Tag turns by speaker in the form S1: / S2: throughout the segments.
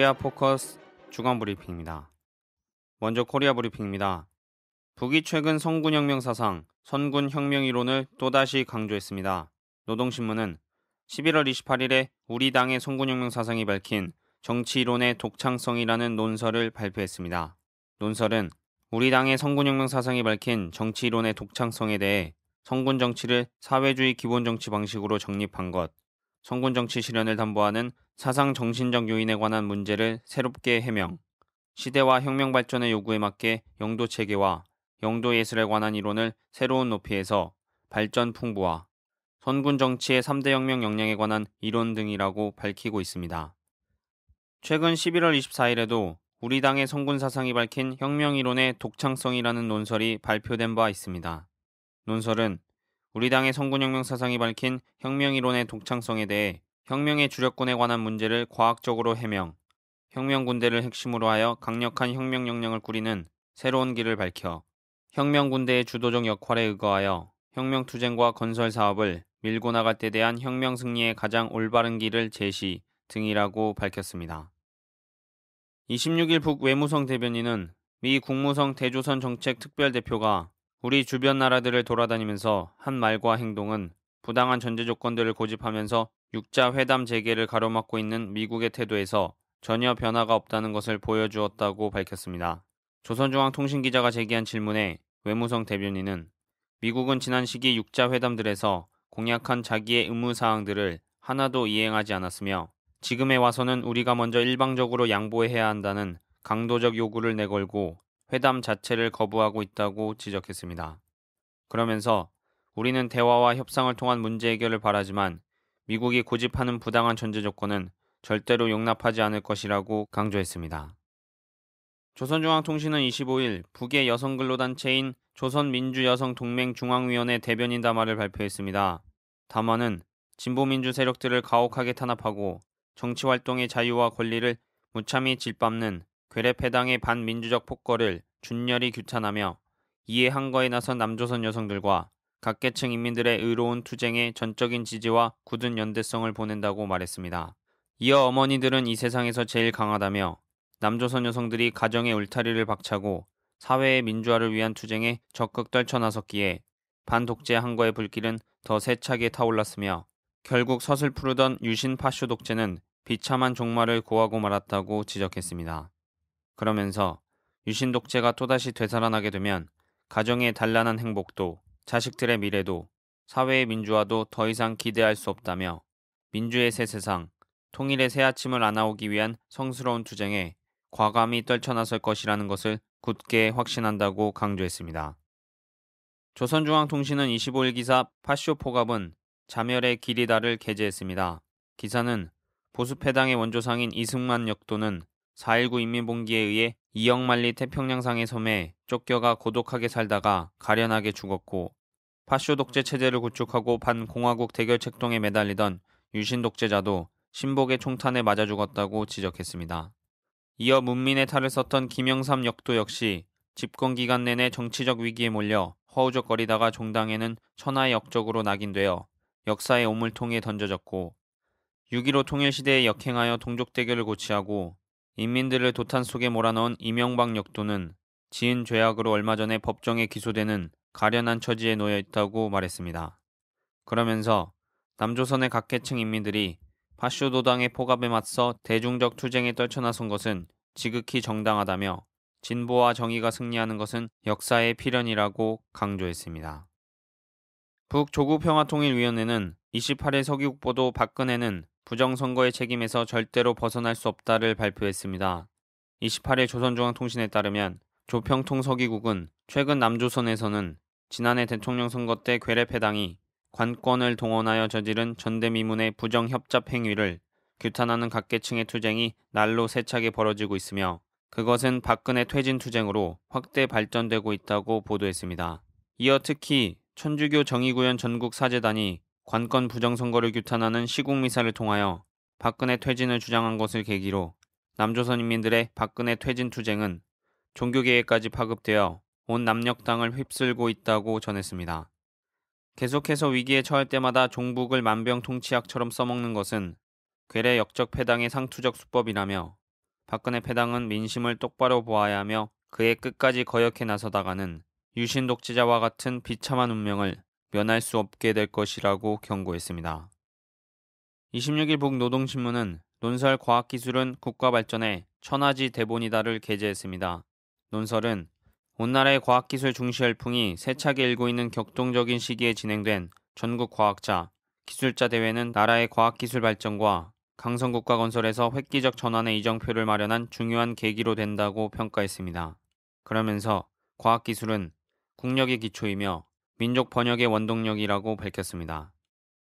S1: 코리아 포커스 주간 브리핑입니다. 먼저 코리아 브리핑입니다. 북이 최근 성군혁명 사상, 선군혁명 이론을 또다시 강조했습니다. 노동신문은 11월 28일에 우리 당의 성군혁명 사상이 밝힌 정치이론의 독창성이라는 논설을 발표했습니다. 논설은 우리 당의 성군혁명 사상이 밝힌 정치이론의 독창성에 대해 성군 정치를 사회주의 기본 정치 방식으로 정립한 것, 성군 정치 실현을 담보하는 사상 정신적 요인에 관한 문제를 새롭게 해명, 시대와 혁명 발전의 요구에 맞게 영도 체계와 영도 예술에 관한 이론을 새로운 높이에서 발전 풍부화, 선군 정치의 3대 혁명 역량에 관한 이론 등이라고 밝히고 있습니다. 최근 11월 24일에도 우리 당의 성군 사상이 밝힌 혁명 이론의 독창성이라는 논설이 발표된 바 있습니다. 논설은 우리 당의 성군혁명 사상이 밝힌 혁명이론의 독창성에 대해 혁명의 주력군에 관한 문제를 과학적으로 해명, 혁명 군대를 핵심으로 하여 강력한 혁명 역량을 꾸리는 새로운 길을 밝혀 혁명 군대의 주도적 역할에 의거하여 혁명 투쟁과 건설 사업을 밀고 나갈 때 대한 혁명 승리의 가장 올바른 길을 제시 등이라고 밝혔습니다. 26일 북 외무성 대변인은 미 국무성 대조선 정책 특별대표가 우리 주변 나라들을 돌아다니면서 한 말과 행동은 부당한 전제 조건들을 고집하면서 육자 회담 재개를 가로막고 있는 미국의 태도에서 전혀 변화가 없다는 것을 보여주었다고 밝혔습니다. 조선중앙통신 기자가 제기한 질문에 외무성 대변인은 미국은 지난 시기 육자 회담들에서 공약한 자기의 의무 사항들을 하나도 이행하지 않았으며 지금에 와서는 우리가 먼저 일방적으로 양보해야 한다는 강도적 요구를 내걸고 회담 자체를 거부하고 있다고 지적했습니다. 그러면서 우리는 대화와 협상을 통한 문제 해결을 바라지만 미국이 고집하는 부당한 전제 조건은 절대로 용납하지 않을 것이라고 강조했습니다. 조선중앙통신은 25일 북의 여성근로단체인 조선민주여성동맹중앙위원회 대변인 담화를 발표했습니다. 담화는 진보민주 세력들을 가혹하게 탄압하고 정치활동의 자유와 권리를 무참히 짓밟는 괴뢰패당의 반민주적 폭거를 준열이 규탄하며 이에 항거에 나선 남조선 여성들과 각계층 인민들의 의로운 투쟁에 전적인 지지와 굳은 연대성을 보낸다고 말했습니다. 이어 어머니들은 이 세상에서 제일 강하다며 남조선 여성들이 가정의 울타리를 박차고 사회의 민주화를 위한 투쟁에 적극 떨쳐나섰기에 반독재 항거의 불길은 더 세차게 타올랐으며 결국 서슬 푸르던 유신 파쇼 독재는 비참한 종말을 고하고 말았다고 지적했습니다. 그러면서 유신 독재가 또다시 되살아나게 되면 가정의 단란한 행복도 자식들의 미래도 사회의 민주화도 더 이상 기대할 수 없다며 민주의 새 세상, 통일의 새 아침을 안아오기 위한 성스러운 투쟁에 과감히 떨쳐나설 것이라는 것을 굳게 확신한다고 강조했습니다. 조선중앙통신은 25일 기사 파쇼 포갑은 자멸의 길이다를 게재했습니다. 기사는 보수패당의 원조상인 이승만 역도는 4.19 인민봉기에 의해 2억 만리 태평양상의 섬에 쫓겨가 고독하게 살다가 가련하게 죽었고 파쇼 독재 체제를 구축하고 반공화국 대결책동에 매달리던 유신 독재자도 신복의 총탄에 맞아 죽었다고 지적했습니다. 이어 문민의 탈을 썼던 김영삼 역도 역시 집권 기간 내내 정치적 위기에 몰려 허우적거리다가 종당에는 천하의 역적으로 낙인되어 역사의 오물통에 던져졌고 6.15 통일시대에 역행하여 동족대결을 고치하고 인민들을 도탄 속에 몰아넣은 이명박 역도는 지은 죄악으로 얼마 전에 법정에 기소되는 가련한 처지에 놓여 있다고 말했습니다. 그러면서 남조선의 각계층 인민들이 파쇼도당의 포갑에 맞서 대중적 투쟁에 떨쳐나선 것은 지극히 정당하다며 진보와 정의가 승리하는 것은 역사의 필연이라고 강조했습니다. 북조국평화통일위원회는 28일 서기국보도 박근혜는 부정선거의 책임에서 절대로 벗어날 수 없다를 발표했습니다. 28일 조선중앙통신에 따르면 조평통 서기국은 최근 남조선에서는 지난해 대통령 선거 때 괴뢰패당이 관권을 동원하여 저지른 전대미문의 부정협잡 행위를 규탄하는 각계층의 투쟁이 날로 세차게 벌어지고 있으며 그것은 박근혜 퇴진 투쟁으로 확대 발전되고 있다고 보도했습니다. 이어 특히 천주교 정의구현 전국사재단이 관건 부정선거를 규탄하는 시국미사를 통하여 박근혜 퇴진을 주장한 것을 계기로 남조선인민들의 박근혜 퇴진 투쟁은 종교계에까지 파급되어 온남력당을 휩쓸고 있다고 전했습니다. 계속해서 위기에 처할 때마다 종북을 만병통치약처럼 써먹는 것은 괴뢰 역적 패당의 상투적 수법이라며 박근혜 패당은 민심을 똑바로 보아야 하며 그의 끝까지 거역해 나서다가는 유신 독재자와 같은 비참한 운명을 면할 수 없게 될 것이라고 경고했습니다. 26일 북노동신문은 논설 과학기술은 국가 발전의 천하지 대본이다를 게재했습니다. 논설은 온나라의 과학기술 중시 열풍이 세차게 일고 있는 격동적인 시기에 진행된 전국 과학자, 기술자 대회는 나라의 과학기술 발전과 강성국가 건설에서 획기적 전환의 이정표를 마련한 중요한 계기로 된다고 평가했습니다. 그러면서 과학기술은 국력의 기초이며 민족 번역의 원동력이라고 밝혔습니다.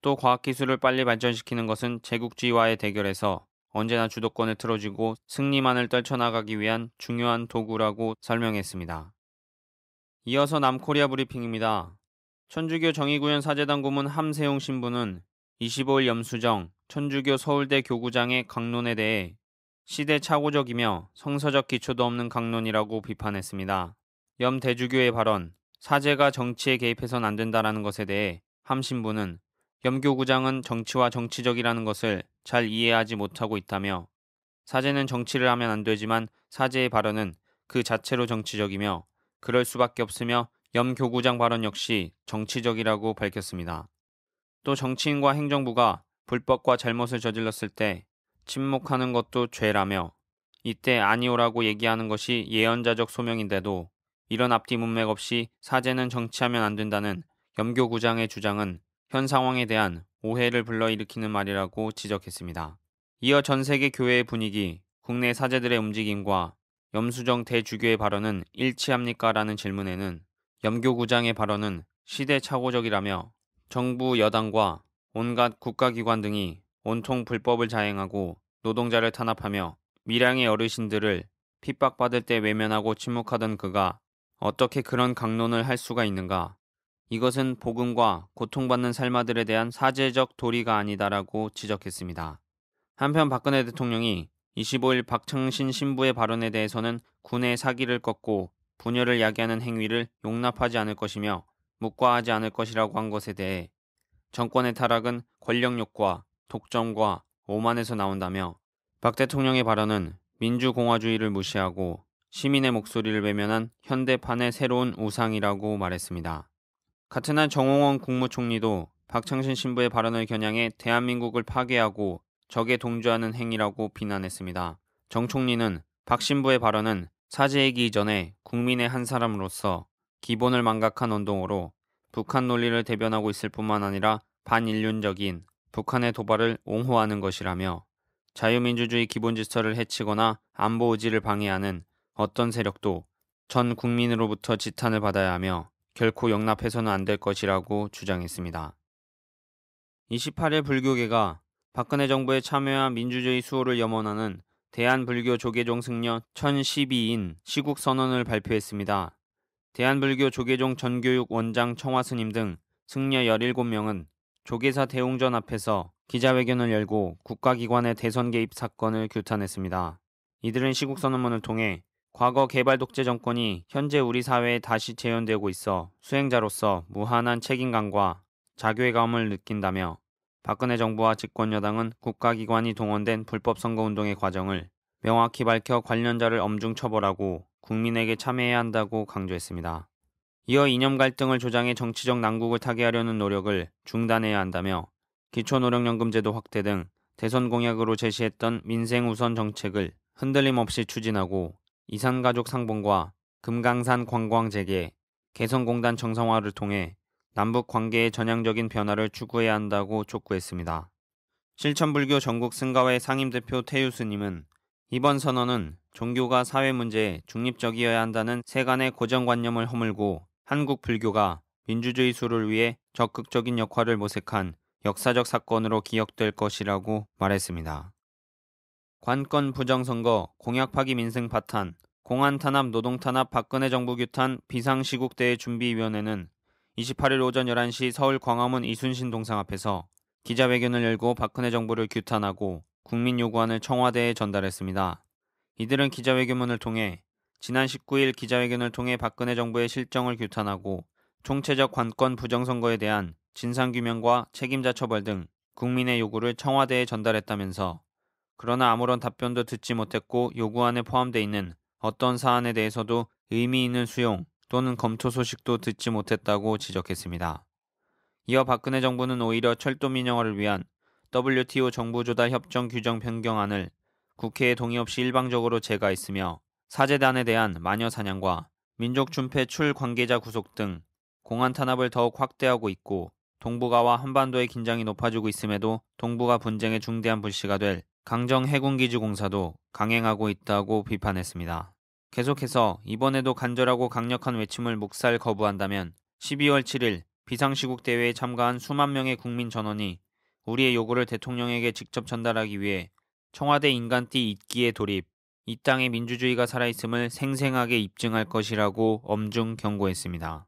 S1: 또 과학기술을 빨리 발전시키는 것은 제국주의와의 대결에서 언제나 주도권을 틀어쥐고 승리만을 떨쳐나가기 위한 중요한 도구라고 설명했습니다. 이어서 남코리아 브리핑입니다. 천주교 정의구현 사재단 고문 함세용 신부는 25일 염수정 천주교 서울대 교구장의 강론에 대해 시대 착오적이며 성서적 기초도 없는 강론이라고 비판했습니다. 염 대주교의 발언, 사제가 정치에 개입해선 안 된다라는 것에 대해 함 신부는 염교구장은 정치와 정치적이라는 것을 잘 이해하지 못하고 있다며 사제는 정치를 하면 안 되지만 사제의 발언은 그 자체로 정치적이며 그럴 수밖에 없으며 염교구장 발언 역시 정치적이라고 밝혔습니다. 또 정치인과 행정부가 불법과 잘못을 저질렀을 때 침묵하는 것도 죄라며 이때 아니오라고 얘기하는 것이 예언자적 소명인데도 이런 앞뒤 문맥 없이 사제는 정치하면 안 된다는 염교구장의 주장은 현 상황에 대한 오해를 불러일으키는 말이라고 지적했습니다. 이어 전 세계 교회의 분위기, 국내 사제들의 움직임과 염수정 대주교의 발언은 일치합니까? 라는 질문에는 염교구장의 발언은 시대착오적이라며 정부 여당과 온갖 국가기관 등이 온통 불법을 자행하고 노동자를 탄압하며 밀양의 어르신들을 핍박받을 때 외면하고 침묵하던 그가 어떻게 그런 강론을 할 수가 있는가? 이것은 복음과 고통받는 삶아들에 대한 사제적 도리가 아니다라고 지적했습니다. 한편 박근혜 대통령이 25일 박창신 신부의 발언에 대해서는 군의 사기를 꺾고 분열을 야기하는 행위를 용납하지 않을 것이며 묵과하지 않을 것이라고 한 것에 대해 정권의 타락은 권력욕과 독점과 오만에서 나온다며 박 대통령의 발언은 민주공화주의를 무시하고 시민의 목소리를 외면한 현대판의 새로운 우상이라고 말했습니다. 같은 날 정홍원 국무총리도 박창신 신부의 발언을 겨냥해 대한민국을 파괴하고 적에 동조하는 행위라고 비난했습니다. 정 총리는 박 신부의 발언은 사죄이기 이전에 국민의 한 사람으로서 기본을 망각한 언동으로 북한 논리를 대변하고 있을 뿐만 아니라 반인륜적인 북한의 도발을 옹호하는 것이라며 자유민주주의 기본 질서를 해치거나 안보 의지를 방해하는 어떤 세력도 전 국민으로부터 지탄을 받아야 하며 결코 영납해서는 안 될 것이라고 주장했습니다. 28일 불교계가 박근혜 정부의 참여와 민주주의 수호를 염원하는 대한불교 조계종 승려 1012인 시국 선언을 발표했습니다. 대한불교 조계종 전교육 원장 청화스님 등 승려 17명은 조계사 대웅전 앞에서 기자회견을 열고 국가기관의 대선 개입 사건을 규탄했습니다. 이들은 시국 선언문을 통해 과거 개발 독재 정권이 현재 우리 사회에 다시 재현되고 있어 수행자로서 무한한 책임감과 자괴감을 느낀다며 박근혜 정부와 집권 여당은 국가기관이 동원된 불법 선거운동의 과정을 명확히 밝혀 관련자를 엄중 처벌하고 국민에게 참여해야 한다고 강조했습니다. 이어 이념 갈등을 조장해 정치적 난국을 타개하려는 노력을 중단해야 한다며 기초노령연금 제도 확대 등 대선 공약으로 제시했던 민생 우선 정책을 흔들림 없이 추진하고 이산가족 상봉과 금강산 관광 재개, 개성공단 정상화를 통해 남북 관계의 전향적인 변화를 추구해야 한다고 촉구했습니다. 실천불교 전국 승가회 상임대표 태유 스님은 이번 선언은 종교가 사회 문제에 중립적이어야 한다는 세간의 고정관념을 허물고 한국 불교가 민주주의 수를 위해 적극적인 역할을 모색한 역사적 사건으로 기억될 것이라고 말했습니다. 관건 부정선거, 공약 파기 민생 파탄, 공안 탄압 노동 탄압 박근혜 정부 규탄 비상시국대의 준비위원회는 28일 오전 11시 서울 광화문 이순신 동상 앞에서 기자회견을 열고 박근혜 정부를 규탄하고 국민 요구안을 청와대에 전달했습니다. 이들은 기자회견문을 통해 지난 19일 기자회견을 통해 박근혜 정부의 실정을 규탄하고 총체적 관건 부정선거에 대한 진상규명과 책임자 처벌 등 국민의 요구를 청와대에 전달했다면서 그러나 아무런 답변도 듣지 못했고 요구안에 포함되어 있는 어떤 사안에 대해서도 의미 있는 수용 또는 검토 소식도 듣지 못했다고 지적했습니다. 이어 박근혜 정부는 오히려 철도 민영화를 위한 WTO 정부조달 협정 규정 변경안을 국회의 동의 없이 일방적으로 제거했으며 사재단에 대한 마녀 사냥과 민족 준폐출 관계자 구속 등 공안 탄압을 더욱 확대하고 있고 동북아와 한반도의 긴장이 높아지고 있음에도 동북아 분쟁의 중대한 불씨가 될 강정 해군기지 공사도 강행하고 있다고 비판했습니다. 계속해서 이번에도 간절하고 강력한 외침을 묵살 거부한다면 12월 7일 비상시국 대회에 참가한 수만 명의 국민 전원이 우리의 요구를 대통령에게 직접 전달하기 위해 청와대 인간띠 입기에 돌입, 이 땅의 민주주의가 살아있음을 생생하게 입증할 것이라고 엄중 경고했습니다.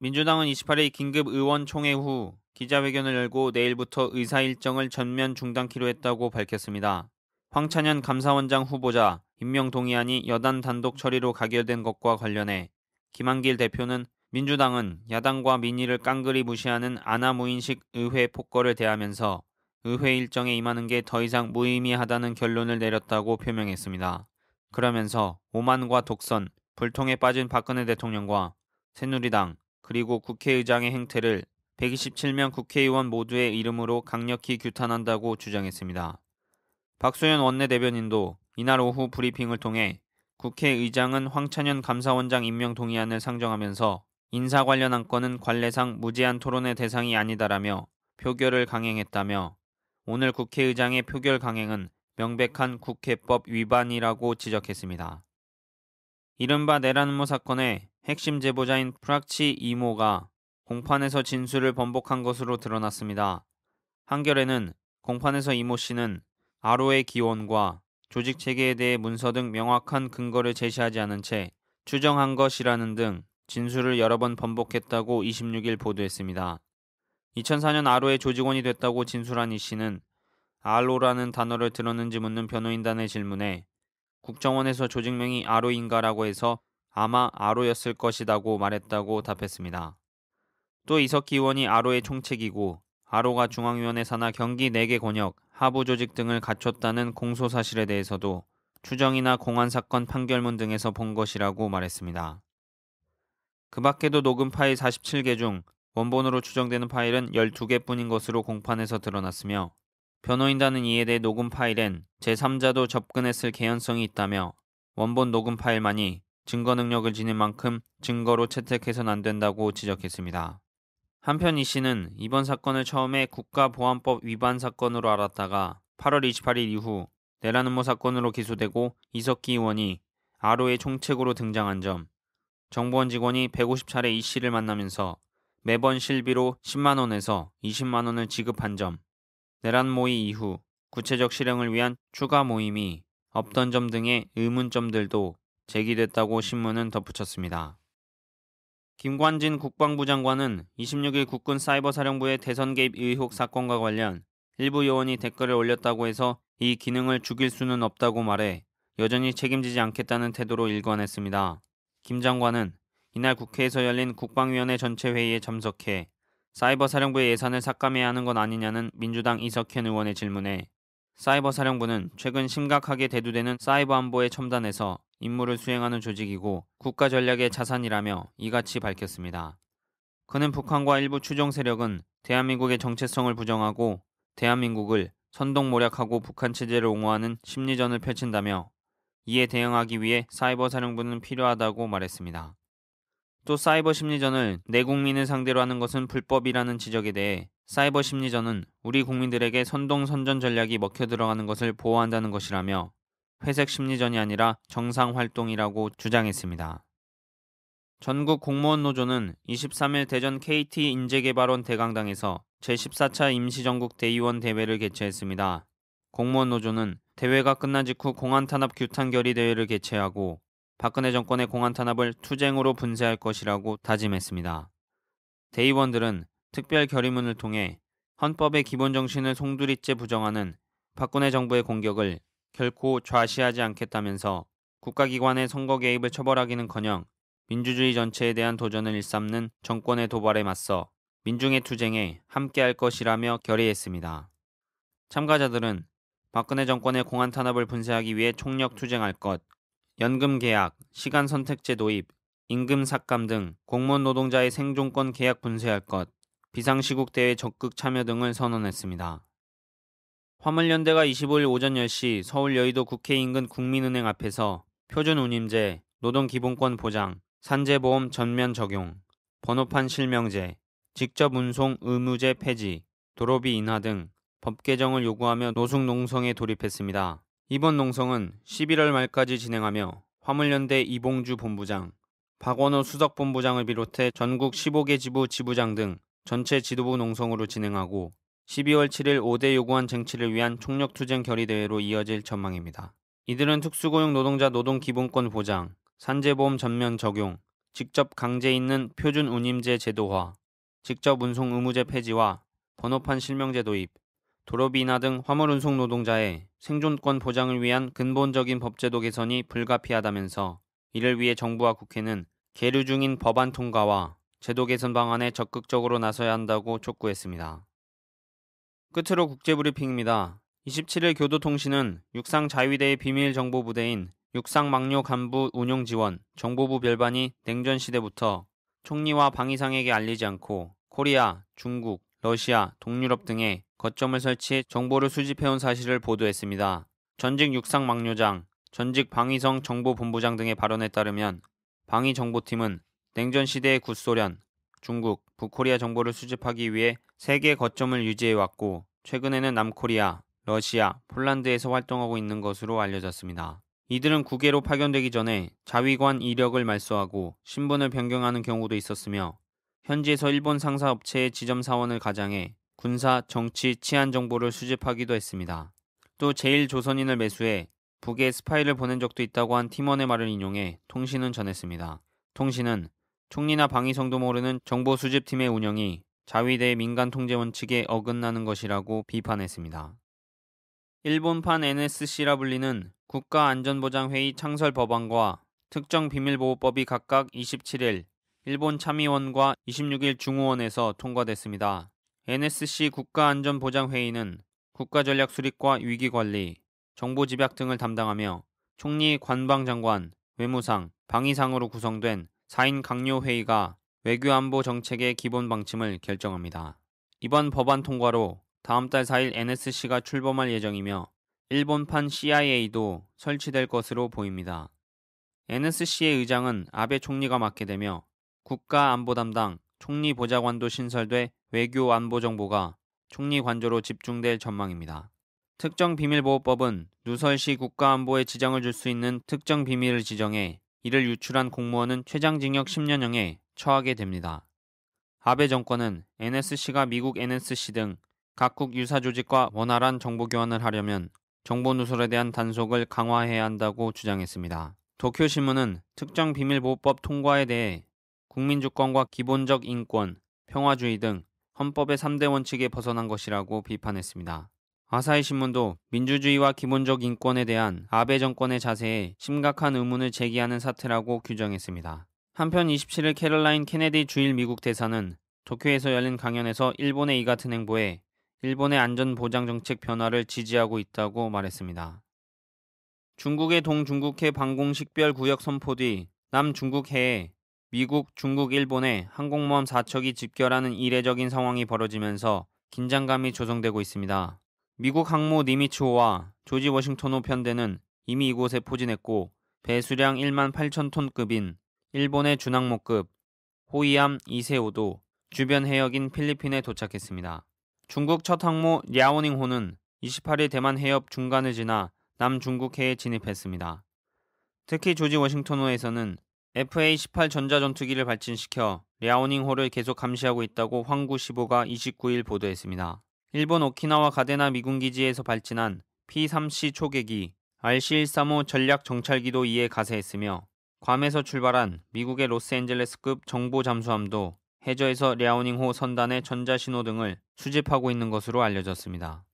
S1: 민주당은 28일 긴급 의원총회 후 기자회견을 열고 내일부터 의사 일정을 전면 중단키로 했다고 밝혔습니다. 황찬현 감사원장 후보자 임명 동의안이 여단 단독 처리로 가결된 것과 관련해 김한길 대표는 민주당은 야당과 민의를 깡그리 무시하는 아나무인식 의회 폭거를 대하면서 의회 일정에 임하는 게 더 이상 무의미하다는 결론을 내렸다고 표명했습니다. 그러면서 오만과 독선, 불통에 빠진 박근혜 대통령과 새누리당 그리고 국회의장의 행태를 127명 국회의원 모두의 이름으로 강력히 규탄한다고 주장했습니다. 박소연 원내대변인도 이날 오후 브리핑을 통해 국회의장은 황찬현 감사원장 임명 동의안을 상정하면서 인사 관련 안건은 관례상 무제한 토론의 대상이 아니다라며 표결을 강행했다며 오늘 국회의장의 표결 강행은 명백한 국회법 위반이라고 지적했습니다. 이른바 내란음모 사건의 핵심 제보자인 프락치 이모가 공판에서 진술을 번복한 것으로 드러났습니다. 한결에는 공판에서 이모 씨는 아로의 기원과 조직 체계에 대해 문서 등 명확한 근거를 제시하지 않은 채 추정한 것이라는 등 진술을 여러 번 번복했다고 26일 보도했습니다. 2004년 아로의 조직원이 됐다고 진술한 이 씨는 아로라는 단어를 들었는지 묻는 변호인단의 질문에 국정원에서 조직명이 아로인가라고 해서 아마 아로였을 것이다고 말했다고 답했습니다. 또 이석기 의원이 아로의 총책이고 아로가 중앙위원회 산하 경기 4개 권역, 하부 조직 등을 갖췄다는 공소 사실에 대해서도 추정이나 공안 사건 판결문 등에서 본 것이라고 말했습니다. 그 밖에도 녹음 파일 47개 중 원본으로 추정되는 파일은 12개뿐인 것으로 공판에서 드러났으며 변호인단은 이에 대해 녹음 파일엔 제3자도 접근했을 개연성이 있다며 원본 녹음 파일만이 증거 능력을 지닌 만큼 증거로 채택해선 안 된다고 지적했습니다. 한편 이 씨는 이번 사건을 처음에 국가보안법 위반 사건으로 알았다가 8월 28일 이후 내란음모 사건으로 기소되고 이석기 의원이 아로의 총책으로 등장한 점, 정보원 직원이 150차례 이 씨를 만나면서 매번 실비로 10만원에서 20만원을 지급한 점, 내란 모의 이후 구체적 실행을 위한 추가 모임이 없던 점 등의 의문점들도 제기됐다고 신문은 덧붙였습니다. 김관진 국방부 장관은 26일 국군 사이버 사령부의 대선 개입 의혹 사건과 관련 일부 요원이 댓글을 올렸다고 해서 이 기능을 죽일 수는 없다고 말해 여전히 책임지지 않겠다는 태도로 일관했습니다. 김 장관은 이날 국회에서 열린 국방위원회 전체 회의에 참석해 사이버 사령부의 예산을 삭감해야 하는 건 아니냐는 민주당 이석현 의원의 질문에 사이버 사령부는 최근 심각하게 대두되는 사이버 안보의 첨단에서 임무를 수행하는 조직이고 국가 전략의 자산이라며 이같이 밝혔습니다. 그는 북한과 일부 추종 세력은 대한민국의 정체성을 부정하고 대한민국을 선동 모략하고 북한 체제를 옹호하는 심리전을 펼친다며 이에 대응하기 위해 사이버 사령부는 필요하다고 말했습니다. 또 사이버 심리전을 내 국민을 상대로 하는 것은 불법이라는 지적에 대해 사이버 심리전은 우리 국민들에게 선동 선전 전략이 먹혀 들어가는 것을 보호한다는 것이라며 회색 심리전이 아니라 정상 활동이라고 주장했습니다. 전국 공무원 노조는 23일 대전 KT 인재개발원 대강당에서 제14차 임시전국 대의원 대회를 개최했습니다. 공무원 노조는 대회가 끝난 직후 공안 탄압 규탄 결의 대회를 개최하고 박근혜 정권의 공안 탄압을 투쟁으로 분쇄할 것이라고 다짐했습니다. 대의원들은 특별 결의문을 통해 헌법의 기본 정신을 송두리째 부정하는 박근혜 정부의 공격을 결코 좌시하지 않겠다면서 국가기관의 선거 개입을 처벌하기는커녕 민주주의 전체에 대한 도전을 일삼는 정권의 도발에 맞서 민중의 투쟁에 함께할 것이라며 결의했습니다. 참가자들은 박근혜 정권의 공안 탄압을 분쇄하기 위해 총력 투쟁할 것, 연금 계약, 시간 선택제 도입, 임금 삭감 등 공무원 노동자의 생존권 계약 분쇄할 것, 비상시국 대회 적극 참여 등을 선언했습니다. 화물연대가 25일 오전 10시 서울 여의도 국회 인근 국민은행 앞에서 표준운임제, 노동기본권 보장, 산재보험 전면 적용, 번호판 실명제, 직접 운송 의무제 폐지, 도로비 인하 등 법 개정을 요구하며 노숙 농성에 돌입했습니다. 이번 농성은 11월 말까지 진행하며 화물연대 이봉주 본부장, 박원호 수석 본부장을 비롯해 전국 15개 지부 지부장 등 전체 지도부 농성으로 진행하고 12월 7일 5대 요구안 쟁취를 위한 총력투쟁 결의대회로 이어질 전망입니다. 이들은 특수고용 노동자 노동기본권 보장, 산재보험 전면 적용, 직접 강제 있는 표준 운임제 제도화, 직접 운송 의무제 폐지와 번호판 실명제 도입, 도로비나 등 화물 운송 노동자의 생존권 보장을 위한 근본적인 법제도 개선이 불가피하다면서 이를 위해 정부와 국회는 계류 중인 법안 통과와 제도 개선 방안에 적극적으로 나서야 한다고 촉구했습니다. 끝으로 국제브리핑입니다. 27일 교도통신은 육상 자위대의 비밀 정보부대인 육상 망료 간부 운용 지원 정보부 별반이 냉전 시대부터 총리와 방위상에게 알리지 않고 코리아, 중국, 러시아, 동유럽 등에 거점을 설치해 정보를 수집해온 사실을 보도했습니다. 전직 육상 망료장 전직 방위성 정보본부장 등의 발언에 따르면 방위정보팀은 냉전 시대의 굿소련 중국, 북코리아 정보를 수집하기 위해 세계 거점을 유지해왔고 최근에는 남코리아, 러시아, 폴란드에서 활동하고 있는 것으로 알려졌습니다. 이들은 국외로 파견되기 전에 자위관 이력을 말소하고 신분을 변경하는 경우도 있었으며 현지에서 일본 상사 업체의 지점 사원을 가장해 군사, 정치, 치안 정보를 수집하기도 했습니다. 또 제1조선인을 매수해 북에 스파이를 보낸 적도 있다고 한 팀원의 말을 인용해 통신은 전했습니다. 통신은 총리나 방위성도 모르는 정보 수집팀의 운영이 자위대 민간 통제 원칙에 어긋나는 것이라고 비판했습니다. 일본판 NSC라 불리는 국가안전보장회의 창설 법안과 특정 비밀보호법이 각각 27일 일본 참의원과 26일 중의원에서 통과됐습니다. NSC 국가안전보장회의는 국가전략 수립과 위기관리, 정보 집약 등을 담당하며 총리, 관방장관, 외무상, 방위상으로 구성된 4인 강요회의가 외교안보 정책의 기본 방침을 결정합니다. 이번 법안 통과로 다음 달 4일 NSC가 출범할 예정이며 일본판 CIA도 설치될 것으로 보입니다. NSC의 의장은 아베 총리가 맡게 되며 국가안보 담당 총리 보좌관도 신설돼 외교 안보 정보가 총리 관조로 집중될 전망입니다. 특정 비밀보호법은 누설시 국가안보에 지장을 줄 수 있는 특정 비밀을 지정해 이를 유출한 공무원은 최장징역 10년형에 처하게 됩니다. 아베 정권은 NSC가 미국 NSC 등 각국 유사 조직과 원활한 정보 교환을 하려면 정보 누설에 대한 단속을 강화해야 한다고 주장했습니다. 도쿄 신문은 특정 비밀보호법 통과에 대해 국민 주권과 기본적 인권, 평화주의 등 헌법의 3대 원칙에 벗어난 것이라고 비판했습니다. 아사히 신문도 민주주의와 기본적 인권에 대한 아베 정권의 자세에 심각한 의문을 제기하는 사태라고 규정했습니다. 한편 27일 캐럴라인 케네디 주일 미국 대사는 도쿄에서 열린 강연에서 일본의 이 같은 행보에 일본의 안전보장정책 변화를 지지하고 있다고 말했습니다. 중국의 동중국해 방공식별구역 선포 뒤 남중국해에 미국, 중국, 일본의 항공모함 4척이 집결하는 이례적인 상황이 벌어지면서 긴장감이 조성되고 있습니다. 미국 항모 니미츠호와 조지 워싱턴호 편대는 이미 이곳에 포진했고 배수량 1만 8천 톤급인 일본의 준항모급 호이암 이세오도 주변 해역인 필리핀에 도착했습니다. 중국 첫 항모 랴오닝호는 28일 대만 해협 중간을 지나 남중국해에 진입했습니다. 특히 조지 워싱턴호에서는 FA-18 전자전투기를 발진시켜 랴오닝호를 계속 감시하고 있다고 황구 15가 29일 보도했습니다. 일본 오키나와 가데나 미군기지에서 발진한 P-3C 초계기 RC-135 전략 정찰기도 이에 가세했으며 괌에서 출발한 미국의 로스앤젤레스급 정보 잠수함도 해저에서 랴오닝호 선단의 전자신호 등을 수집하고 있는 것으로 알려졌습니다.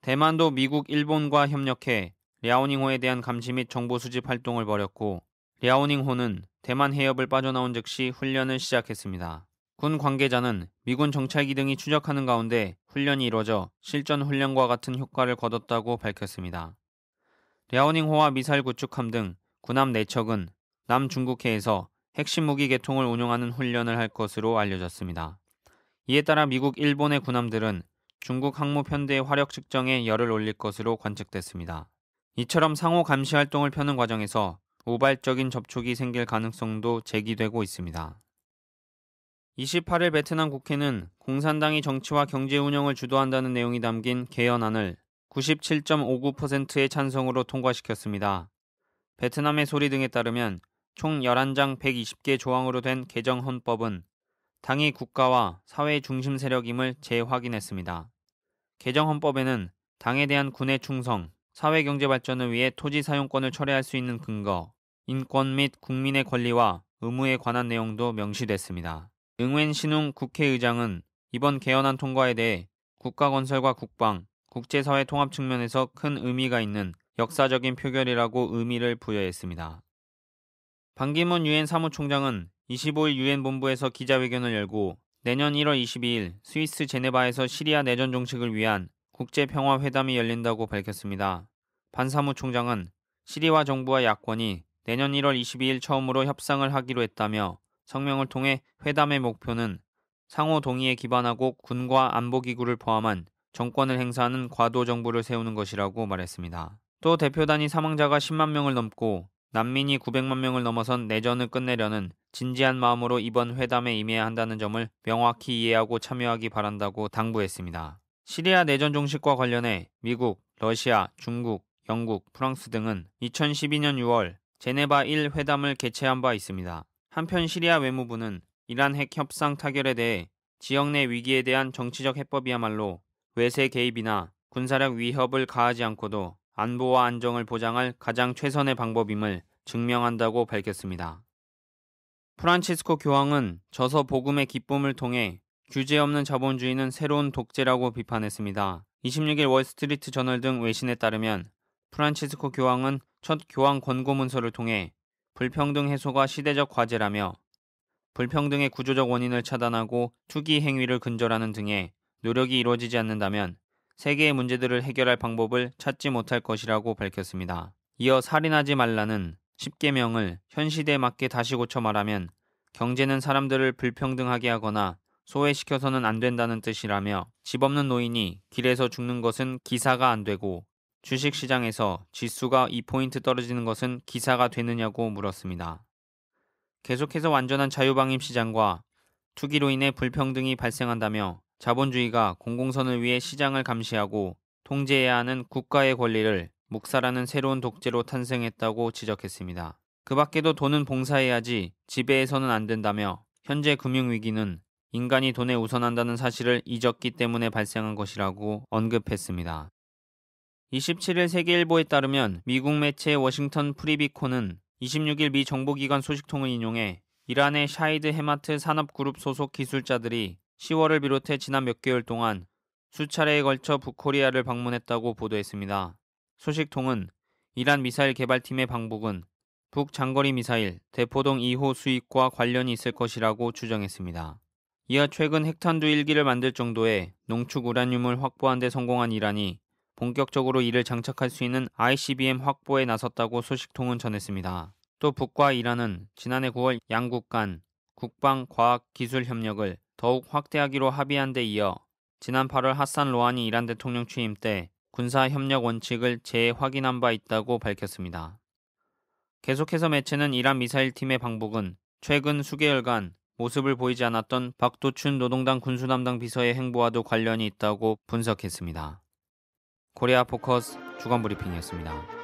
S1: 대만도 미국, 일본과 협력해 랴오닝호에 대한 감시 및 정보 수집 활동을 벌였고 랴오닝호는 대만 해협을 빠져나온 즉시 훈련을 시작했습니다. 군 관계자는 미군 정찰기 등이 추적하는 가운데 훈련이 이뤄져 실전 훈련과 같은 효과를 거뒀다고 밝혔습니다. 랴오닝호와 미사일 구축함 등 군함 내척은 남중국해에서 핵심 무기 개통을 운용하는 훈련을 할 것으로 알려졌습니다. 이에 따라 미국, 일본의 군함들은 중국 항모 편대의 화력 측정에 열을 올릴 것으로 관측됐습니다. 이처럼 상호 감시 활동을 펴는 과정에서 우발적인 접촉이 생길 가능성도 제기되고 있습니다. 28일 베트남 국회는 공산당이 정치와 경제 운영을 주도한다는 내용이 담긴 개헌안을 97.59%의 찬성으로 통과시켰습니다. 베트남의 소리 등에 따르면 총 11장 120개 조항으로 된 개정 헌법은 당이 국가와 사회 중심 세력임을 재확인했습니다. 개정 헌법에는 당에 대한 군의 충성, 사회 경제 발전을 위해 토지 사용권을 철회할 수 있는 근거, 인권 및 국민의 권리와 의무에 관한 내용도 명시됐습니다. 응웬신웅 국회의장은 이번 개헌안 통과에 대해 국가 건설과 국방, 국제사회 통합 측면에서 큰 의미가 있는 역사적인 표결이라고 의미를 부여했습니다. 반기문 유엔 사무총장은 25일 유엔 본부에서 기자회견을 열고 내년 1월 22일 스위스 제네바에서 시리아 내전 종식을 위한 국제 평화 회담이 열린다고 밝혔습니다. 반 사무총장은 시리와 정부와 야권이 내년 1월 22일 처음으로 협상을 하기로 했다며 성명을 통해 회담의 목표는 상호 동의에 기반하고 군과 안보기구를 포함한 정권을 행사하는 과도 정부를 세우는 것이라고 말했습니다. 또 대표단이 사망자가 10만 명을 넘고 난민이 900만 명을 넘어선 내전을 끝내려는 진지한 마음으로 이번 회담에 임해야 한다는 점을 명확히 이해하고 참여하기 바란다고 당부했습니다. 시리아 내전 종식과 관련해 미국, 러시아, 중국, 영국, 프랑스 등은 2012년 6월 제네바 1 회담을 개최한 바 있습니다. 한편 시리아 외무부는 이란 핵 협상 타결에 대해 지역 내 위기에 대한 정치적 해법이야말로 외세 개입이나 군사력 위협을 가하지 않고도 안보와 안정을 보장할 가장 최선의 방법임을 증명한다고 밝혔습니다. 프란치스코 교황은 저서 복음의 기쁨을 통해 규제 없는 자본주의는 새로운 독재라고 비판했습니다. 26일 월스트리트 저널 등 외신에 따르면 프란치스코 교황은 첫 교황 권고 문서를 통해 불평등 해소가 시대적 과제라며 불평등의 구조적 원인을 차단하고 투기 행위를 근절하는 등의 노력이 이루어지지 않는다면 세계의 문제들을 해결할 방법을 찾지 못할 것이라고 밝혔습니다. 이어 살인하지 말라는 10개명을 현 시대에 맞게 다시 고쳐 말하면 경제는 사람들을 불평등하게 하거나 소외시켜서는 안 된다는 뜻이라며 집 없는 노인이 길에서 죽는 것은 기사가 안 되고 주식시장에서 지수가 2포인트 떨어지는 것은 기사가 되느냐고 물었습니다. 계속해서 완전한 자유방임 시장과 투기로 인해 불평등이 발생한다며 자본주의가 공공선을 위해 시장을 감시하고 통제해야 하는 국가의 권리를 묵살하는 새로운 독재로 탄생했다고 지적했습니다. 그 밖에도 돈은 봉사해야지 지배해서는 안 된다며 현재 금융위기는 인간이 돈에 우선한다는 사실을 잊었기 때문에 발생한 것이라고 언급했습니다. 27일 세계일보에 따르면 미국 매체 워싱턴 프리비코는 26일 미 정보기관 소식통을 인용해 이란의 샤이드 헤마트 산업그룹 소속 기술자들이 10월을 비롯해 지난 몇 개월 동안 수차례에 걸쳐 북코리아를 방문했다고 보도했습니다. 소식통은 이란 미사일 개발팀의 방북은 북 장거리 미사일 대포동 2호 수입과 관련이 있을 것이라고 추정했습니다. 이어 최근 핵탄두 1기를 만들 정도의 농축 우라늄을 확보한 데 성공한 이란이 본격적으로 이를 장착할 수 있는 ICBM 확보에 나섰다고 소식통은 전했습니다. 또 북과 이란은 지난해 9월 양국 간 국방 과학 기술 협력을 더욱 확대하기로 합의한 데 이어 지난 8월 하산 로하니 이란 대통령 취임 때 군사 협력 원칙을 재확인한 바 있다고 밝혔습니다. 계속해서 매체는 이란 미사일 팀의 방북은 최근 수개월간 모습을 보이지 않았던 박도춘 노동당 군수 담당 비서의 행보와도 관련이 있다고 분석했습니다. 코리아 포커스 주간 브리핑이었습니다.